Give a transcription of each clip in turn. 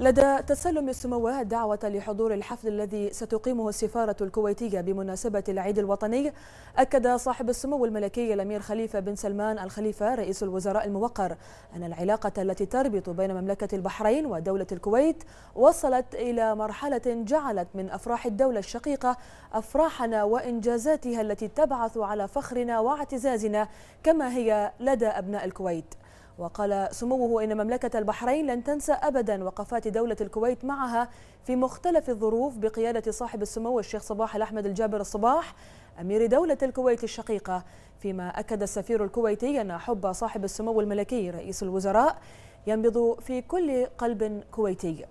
لدى تسلم السموات الدعوة لحضور الحفل الذي ستقيمه السفارة الكويتية بمناسبة العيد الوطني أكد صاحب السمو الملكي الأمير خليفة بن سلمان الخليفة رئيس الوزراء الموقر أن العلاقة التي تربط بين مملكة البحرين ودولة الكويت وصلت إلى مرحلة جعلت من أفراح الدولة الشقيقة أفراحنا وإنجازاتها التي تبعث على فخرنا واعتزازنا كما هي لدى أبناء الكويت وقال سموه إن مملكة البحرين لن تنسى أبدا وقفات دولة الكويت معها في مختلف الظروف بقيادة صاحب السمو الشيخ صباح الأحمد الجابر الصباح أمير دولة الكويت الشقيقة فيما أكد السفير الكويتي أن حب صاحب السمو الملكي رئيس الوزراء ينبض في كل قلب كويتي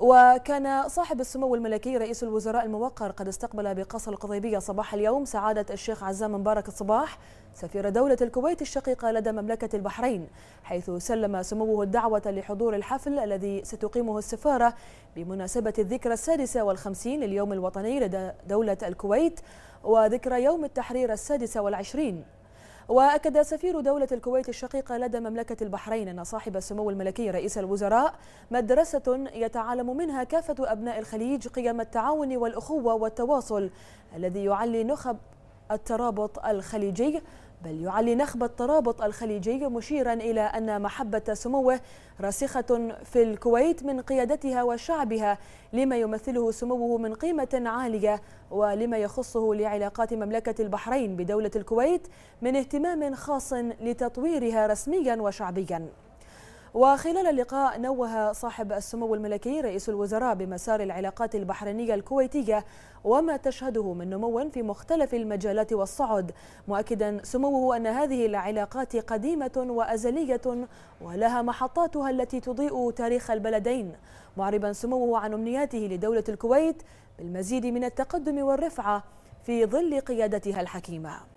وكان صاحب السمو الملكي رئيس الوزراء الموقر قد استقبل بقصر القضيبية صباح اليوم سعادة الشيخ عزام مبارك الصباح سفير دولة الكويت الشقيقة لدى مملكة البحرين حيث سلم سموه الدعوة لحضور الحفل الذي ستقيمه السفارة بمناسبة الذكرى السادسة والخمسين لليوم الوطني لدى دولة الكويت وذكرى يوم التحرير السادسة والعشرين وأكد سفير دولة الكويت الشقيقة لدى مملكة البحرين أن صاحب السمو الملكي رئيس الوزراء مدرسة يتعلم منها كافة أبناء الخليج قيم التعاون والأخوة والتواصل الذي يعلي نخب الترابط الخليجي بل يعلي نخب الترابط الخليجي مشيرا إلى أن محبة سموه راسخة في الكويت من قيادتها وشعبها لما يمثله سموه من قيمة عالية ولما يخصه لعلاقات مملكة البحرين بدولة الكويت من اهتمام خاص لتطويرها رسميا وشعبيا وخلال اللقاء نوه صاحب السمو الملكي رئيس الوزراء بمسار العلاقات البحرينية الكويتية وما تشهده من نمو في مختلف المجالات والصعد مؤكدا سموه أن هذه العلاقات قديمة وأزلية ولها محطاتها التي تضيء تاريخ البلدين معربا سموه عن أمنياته لدولة الكويت بالمزيد من التقدم والرفعة في ظل قيادتها الحكيمه